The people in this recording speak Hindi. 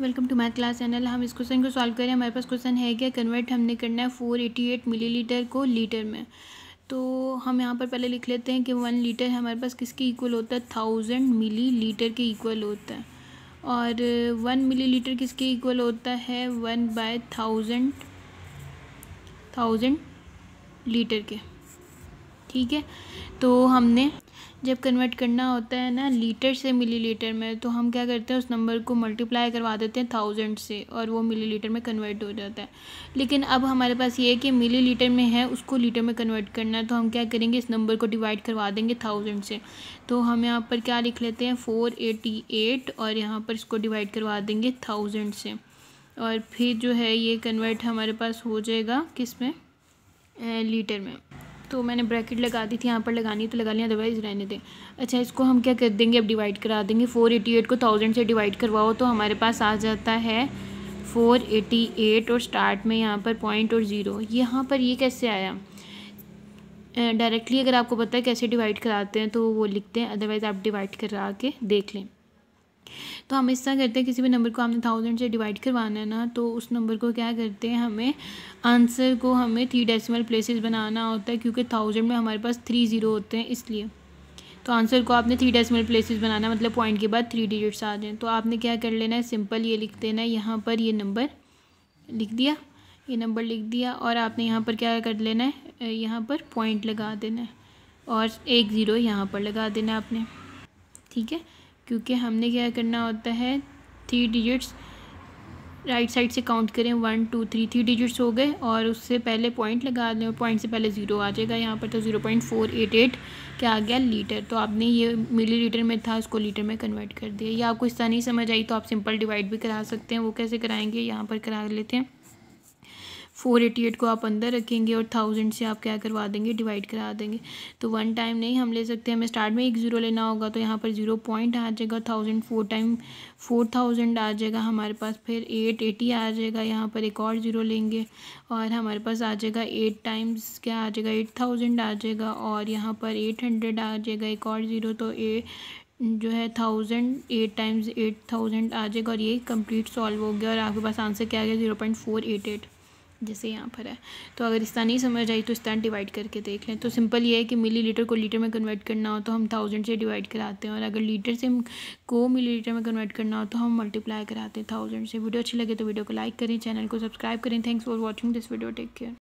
welcome to my class channel हम इस क्वेश्चन को सॉल्व करें हमारे पास क्वेश्चन है क्या कन्वर्ट हमने करना है फोर एटी एट लीटर को लीटर में तो हम यहाँ पर पहले लिख लेते हैं कि वन लीटर हमारे पास किसके इक्वल होता है थाउजेंड मिली लीटर के इक्वल होता है और वन मिली लीटर किसके इक्वल होता है one by thousand thousand litre के ठीक है तो हमने जब कन्वर्ट करना होता है ना लीटर से मिलीलीटर में तो हम क्या करते हैं उस नंबर को मल्टीप्लाई करवा देते हैं थाउजेंड से और वो मिलीलीटर में कन्वर्ट हो जाता है लेकिन अब हमारे पास ये है कि मिलीलीटर में है उसको लीटर में कन्वर्ट करना है तो हम क्या करेंगे इस नंबर को डिवाइड करवा देंगे थाउजेंड से तो हम यहाँ पर क्या लिख लेते हैं फ़ोर एटी एट और यहाँ पर इसको डिवाइड करवा देंगे थाउजेंड से और फिर जो है ये कन्वर्ट हमारे पास हो जाएगा किस में लीटर में तो मैंने ब्रैकेट लगा दी थी यहाँ पर लगानी है तो लगा लिया अदरवाइज़ रहने दें अच्छा इसको हम क्या कर देंगे अब डिवाइड करा देंगे फ़ोर एटी एट को थाउजेंड से डिवाइड करवाओ तो हमारे पास आ जाता है फ़ोर एटी एट और स्टार्ट में यहाँ पर पॉइंट और ज़ीरो यहाँ पर ये कैसे आया डायरेक्टली अगर आपको पता है कैसे डिवाइड कराते हैं तो वो लिखते हैं अदरवाइज़ आप डिवाइड करा के देख लें तो हम इस तरह करते हैं किसी भी नंबर को हमने थाउजेंड से डिवाइड करवाना है ना तो उस नंबर को क्या करते हैं हमें आंसर को हमें थ्री डेसिमल प्लेसेस बनाना होता है क्योंकि थाउजेंड में हमारे पास थ्री ज़ीरो होते हैं इसलिए तो आंसर को आपने थ्री डेसिमल प्लेसेस बनाना मतलब पॉइंट के बाद थ्री डिजिट्स आ जाएँ तो आपने क्या कर लेना है सिंपल ये लिख देना है यहाँ पर ये नंबर लिख दिया ये नंबर लिख दिया और आपने यहाँ पर क्या कर लेना है यहाँ पर पॉइंट लगा देना है और एक ज़ीरो यहाँ पर लगा देना है आपने ठीक है क्योंकि हमने क्या करना होता है थ्री डिजिट्स राइट साइड से काउंट करें one two three three digits हो गए और उससे पहले पॉइंट लगा दें और पॉइंट से पहले ज़ीरो आ जाएगा यहाँ पर तो zero point four eight eight क्या आ गया लीटर तो आपने ये मिली लीटर में था उसको लीटर में कन्वर्ट कर दिया या आपको इस तरह नहीं समझ आई तो आप सिंपल डिवाइड भी करा सकते हैं वो कैसे कराएँगे यहाँ पर करा लेते हैं फोर एटी एट को आप अंदर रखेंगे और थाउजेंड से आप क्या करवा देंगे डिवाइड करा देंगे तो वन टाइम नहीं हम ले सकते हमें स्टार्ट में एक ज़ीरो लेना होगा तो यहाँ पर ज़ीरो पॉइंट आ जाएगा thousand four time four thousand आ जाएगा हमारे पास फिर एट एटी आ जाएगा यहाँ पर एक और ज़ीरो लेंगे और हमारे पास आ जाएगा एट टाइम्स क्या आ जाएगा एट थाउजेंड आ जाएगा और यहाँ पर एट हंड्रेड आ जाएगा एक और ज़ीरो तो ए जो है thousand eight times eight thousand आ जाएगा और ये कंप्लीट सॉल्व हो गया और आपके पास आंसर क्या आ गया zero point four eight eight जैसे यहाँ पर है तो अगर इस तरह नहीं समझ आई तो इस तरह डिवाइड करके देख लें तो सिंपल ये है कि मिली लीटर को लीटर में कन्वर्ट करना हो तो हम थाउजेंड से डिवाइड कराते हैं और अगर लीटर से को मिली लीटर में कन्वर्ट करना हो तो हम मल्टीप्लाई कराते हैं थाउजेंड से वीडियो अच्छी लगे तो वीडियो को लाइक करें चैनल को सब्सक्राइब करें thanks for watching this video take care